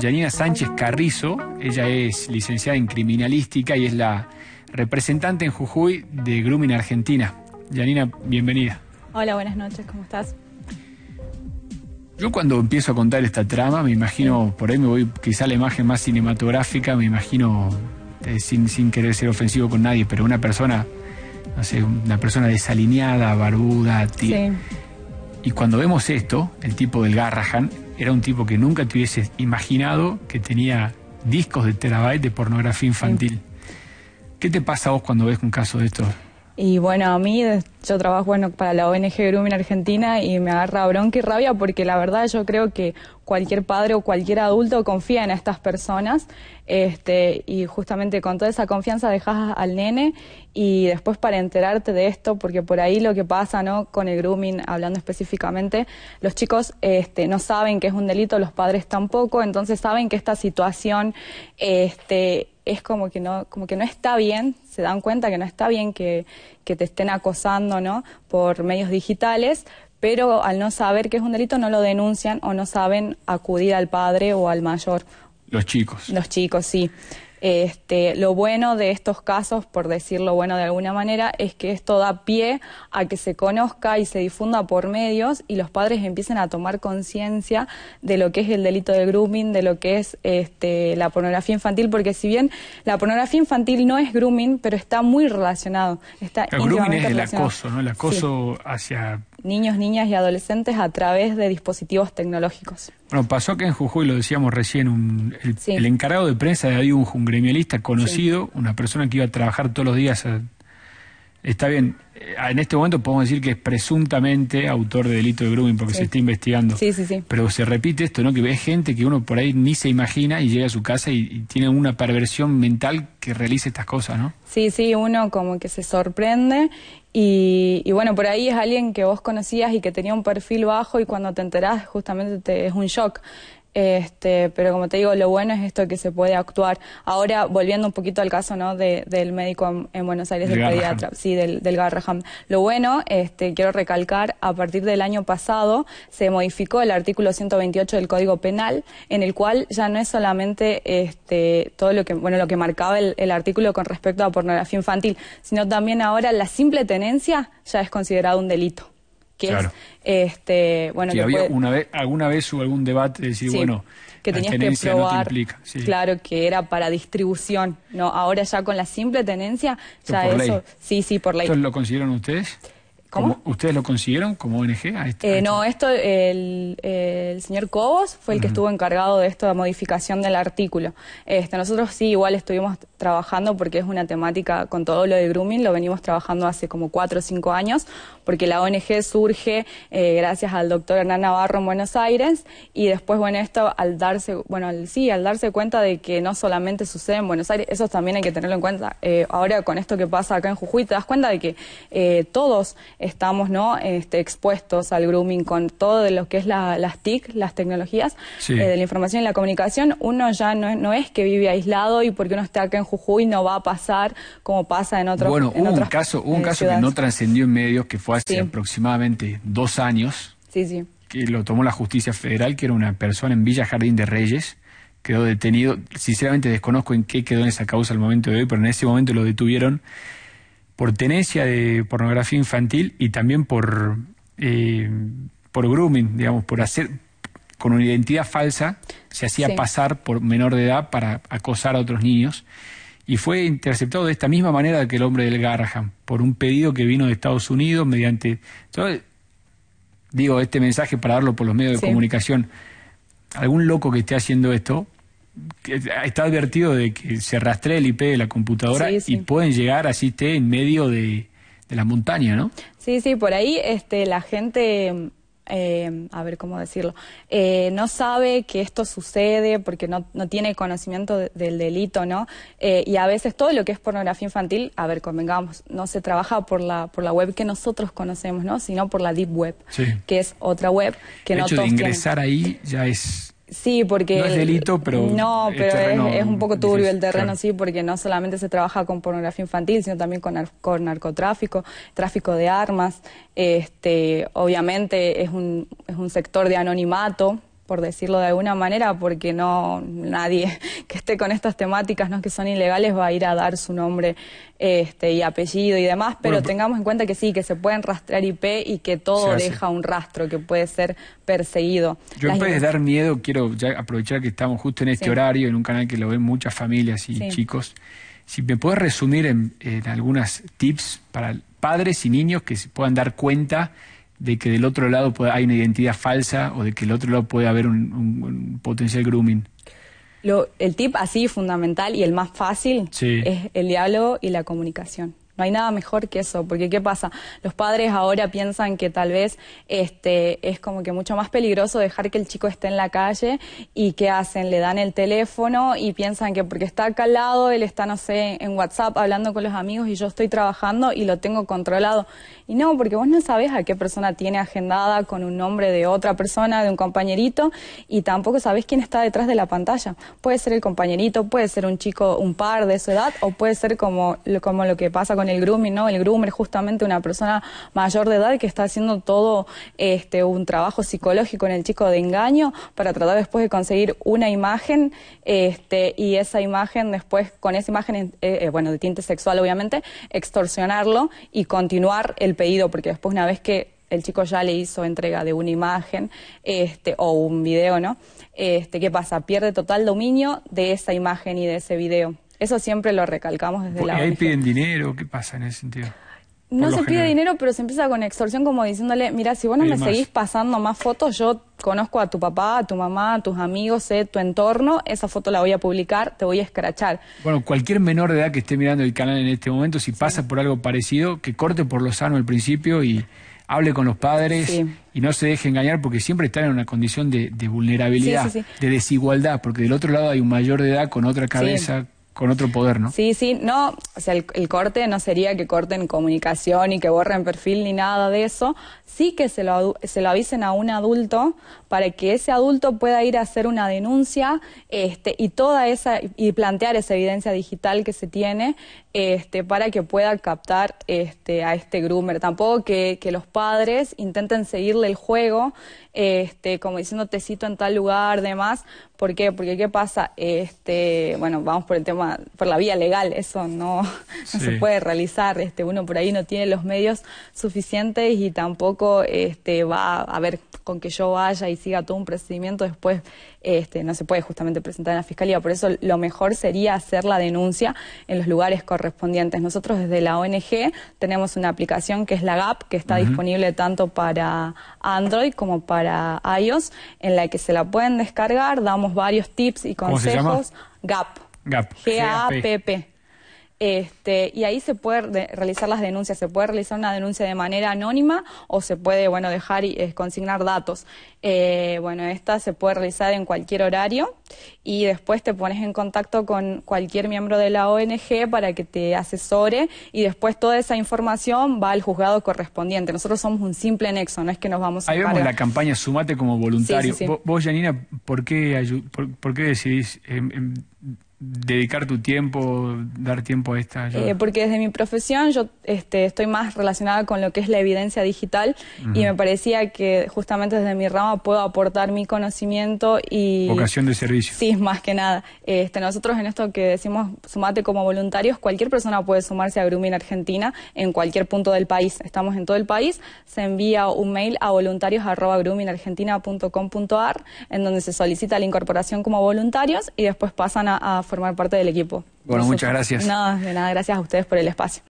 Janina Sánchez Carrizo. Ella es licenciada en criminalística y es la representante en Jujuy de Grooming Argentina. Janina, bienvenida. Hola, buenas noches, ¿cómo estás? Yo cuando empiezo a contar esta trama, me imagino, por ahí me voy quizá a la imagen más cinematográfica, me imagino, eh, sin, querer ser ofensivo con nadie, pero una persona, no sé, una persona desalineada, barbuda, tía. Y cuando vemos esto, el tipo del Garrahan, era un tipo que nunca te hubieses imaginado que tenía discos de terabyte de pornografía infantil. ¿Qué te pasa a vos cuando ves un caso de estos? Y bueno, a mí, yo trabajo bueno, para la ONG Grooming Argentina y me agarra bronca y rabia porque la verdad yo creo que cualquier padre o cualquier adulto confía en estas personas este, y justamente con toda esa confianza dejas al nene y después para enterarte de esto, porque por ahí lo que pasa ¿no? con el grooming, hablando específicamente, los chicos este, no saben que es un delito, los padres tampoco, entonces saben que esta situación... Este, es como que no, como que no está bien, se dan cuenta que no está bien que, que te estén acosando ¿no? por medios digitales, pero al no saber que es un delito no lo denuncian o no saben acudir al padre o al mayor. Los chicos. Los chicos, sí. Este, lo bueno de estos casos, por decirlo bueno de alguna manera, es que esto da pie a que se conozca y se difunda por medios y los padres empiecen a tomar conciencia de lo que es el delito de grooming, de lo que es este, la pornografía infantil, porque si bien la pornografía infantil no es grooming, pero está muy relacionado. Está el grooming es el acoso, El acoso hacia niños, niñas y adolescentes a través de dispositivos tecnológicos. Bueno, pasó que en Jujuy, lo decíamos recién, el, encargado de prensa de ahí, un, gremialista conocido, una persona que iba a trabajar todos los días a está bien, eh, en este momento podemos decir que es presuntamente autor de delito de grooming porque se está investigando. Sí, sí, sí. Pero se repite esto, ¿no? Que ve gente que uno por ahí ni se imagina y llega a su casa y, tiene una perversión mental que realice estas cosas, ¿no? Sí, sí, uno como que se sorprende y, bueno, por ahí es alguien que vos conocías y que tenía un perfil bajo y cuando te enterás justamente te, es un shock. Este, pero como te digo, lo bueno es esto que se puede actuar. Ahora, volviendo un poquito al caso ¿no? del médico en, Buenos Aires, del sí, del, Lo bueno, este, quiero recalcar, a partir del año pasado se modificó el artículo 128 del Código Penal, en el cual ya no es solamente este, todo lo que, bueno, lo que marcaba el, el artículo con respecto a pornografía infantil, sino también ahora la simple tenencia ya es considerada un delito que claro. es este bueno que alguna vez hubo algún debate de decir bueno que la tenías que probar no te claro que era para distribución no ahora ya con la simple tenencia ya por eso sí sí por ley eso lo consideraron ustedes ¿Ustedes lo consiguieron como ONG? este, eh, no, esto el, señor Cobos fue el que estuvo encargado de esto, de modificación del artículo. Este, nosotros sí, igual estuvimos trabajando porque es una temática con todo lo de grooming, lo venimos trabajando hace como cuatro o cinco años, porque la ONG surge eh, gracias al doctor Hernán Navarro en Buenos Aires y después, bueno, esto al darse, bueno, sí, al darse cuenta de que no solamente sucede en Buenos Aires, eso también hay que tenerlo en cuenta. Eh, ahora con esto que pasa acá en Jujuy, te das cuenta de que todos estamos ¿no? Este, expuestos al grooming con todo lo que es las TIC, las tecnologías eh, de la información y la comunicación. Uno ya no, es que vive aislado y porque uno está acá en Jujuy no va a pasar como pasa en otros Bueno, hubo un caso, hubo un eh, caso que no trascendió en medios, que fue hace aproximadamente dos años. Que lo tomó la justicia federal, que era una persona en Villa Jardín de Reyes quedó detenido. Sinceramente desconozco en qué quedó en esa causa al momento de hoy, pero en ese momento lo detuvieron por tenencia de pornografía infantil y también por, eh, por grooming, digamos, por hacer con una identidad falsa, se hacía pasar por menor de edad para acosar a otros niños. Y fue interceptado de esta misma manera que el hombre del Garham, por un pedido que vino de Estados Unidos mediante... entonces Digo este mensaje para darlo por los medios de comunicación. Algún loco que esté haciendo esto, está advertido de que se rastrea el IP de la computadora y pueden llegar así en medio de, la montaña, ¿no? Sí, sí, por ahí este, la gente, eh, a ver cómo decirlo, eh, no sabe que esto sucede porque no, tiene conocimiento del delito, ¿no? Eh, y a veces todo lo que es pornografía infantil, a ver, convengamos, no se trabaja por la, por la web que nosotros conocemos, ¿no? Sino por la deep web, que es otra web que el no hecho de ingresar ahí ya es Sí, porque... No es delito, pero... No, pero es, un poco turbio el terreno, sí, porque no solamente se trabaja con pornografía infantil, sino también con, narcotráfico, tráfico de armas. Este, obviamente es un, es un sector de anonimato, por decirlo de alguna manera, porque no nadie que esté con estas temáticas, no que son ilegales, va a ir a dar su nombre este, y apellido y demás, pero tengamos en cuenta que sí, que se pueden rastrear IP y que todo deja un rastro que puede ser perseguido. Yo puedes de dar miedo, quiero aprovechar que estamos justo en este horario, en un canal que lo ven muchas familias y chicos, si me puedes resumir en, en algunas tips para padres y niños que se puedan dar cuenta de que del otro lado hay una identidad falsa o de que del otro lado puede haber un, potencial grooming? Lo, el tip así fundamental y el más fácil es el diálogo y la comunicación. No hay nada mejor que eso, porque ¿qué pasa? Los padres ahora piensan que tal vez este, es como que mucho más peligroso dejar que el chico esté en la calle y ¿qué hacen? Le dan el teléfono y piensan que porque está acá al lado, él está, no sé, en WhatsApp hablando con los amigos y yo estoy trabajando y lo tengo controlado. Y no, porque vos no sabés a qué persona tiene agendada con un nombre de otra persona, de un compañerito, y tampoco sabés quién está detrás de la pantalla. Puede ser el compañerito, puede ser un chico, un par de su edad, o puede ser como, como lo que pasa con el grooming, ¿no? El groomer es justamente una persona mayor de edad que está haciendo todo este, un trabajo psicológico en el chico de engaño para tratar después de conseguir una imagen este, y esa imagen después, con esa imagen, eh, eh, bueno, de tinte sexual obviamente, extorsionarlo y continuar el pedido, porque después una vez que el chico ya le hizo entrega de una imagen este, o un video, ¿no? Este, ¿Qué pasa? Pierde total dominio de esa imagen y de ese video. Eso siempre lo recalcamos desde la ¿Ahí piden dinero? ¿Qué pasa en ese sentido? no se pide dinero, pero se empieza con extorsión como diciéndole, mira, si vos no me seguís pasando más fotos, yo conozco a tu papá, a tu mamá, a tus amigos, sé tu entorno, esa foto la voy a publicar, te voy a escrachar. Bueno, cualquier menor de edad que esté mirando el canal en este momento, si pasa por algo parecido, que corte por lo sano al principio y hable con los padres y no se deje engañar porque siempre están en una condición de, vulnerabilidad, de desigualdad, porque del otro lado hay un mayor de edad con otra cabeza con otro poder, ¿no? Sí, sí, no, o sea, el, corte no sería que corten comunicación y que borren perfil ni nada de eso, sí que se lo, se lo avisen a un adulto para que ese adulto pueda ir a hacer una denuncia este, y toda esa, y plantear esa evidencia digital que se tiene este, para que pueda captar este, a este groomer. Tampoco que, los padres intenten seguirle el juego, este, como diciendo te cito en tal lugar, demás. ¿Por qué? Porque ¿qué pasa? Este, bueno, vamos por el tema, por la vía legal, eso no, se puede realizar. Este, uno por ahí no tiene los medios suficientes y tampoco este, va a ver con que yo vaya y siga todo un procedimiento después este, no se puede justamente presentar en la fiscalía. Por eso lo mejor sería hacer la denuncia en los lugares correctos correspondientes. Nosotros desde la ONG tenemos una aplicación que es la GAP, que está disponible tanto para Android como para iOS, en la que se la pueden descargar, damos varios tips y consejos. GAP. GAP. G-A-P-P. p este, y ahí se puede realizar las denuncias, se puede realizar una denuncia de manera anónima o se puede bueno, dejar y eh, consignar datos. Eh, bueno, esta se puede realizar en cualquier horario y después te pones en contacto con cualquier miembro de la ONG para que te asesore y después toda esa información va al juzgado correspondiente. Nosotros somos un simple nexo, no es que nos vamos a... Ahí vemos la campaña Sumate como voluntario. Vos, Janina, ¿por qué, por, qué decidís... Em, em, dedicar tu tiempo, dar tiempo a esta eh, porque desde mi profesión yo este, estoy más relacionada con lo que es la evidencia digital y me parecía que justamente desde mi rama puedo aportar mi conocimiento y... Vocación de servicio. Sí, más que nada. Este, nosotros en esto que decimos sumate como voluntarios, cualquier persona puede sumarse a Grooming Argentina en cualquier punto del país. Estamos en todo el país. Se envía un mail a voluntarios.groomingargentina.com.ar en donde se solicita la incorporación como voluntarios y después pasan a formar parte del equipo. Bueno, muchas gracias. No, de nada, gracias a ustedes por el espacio.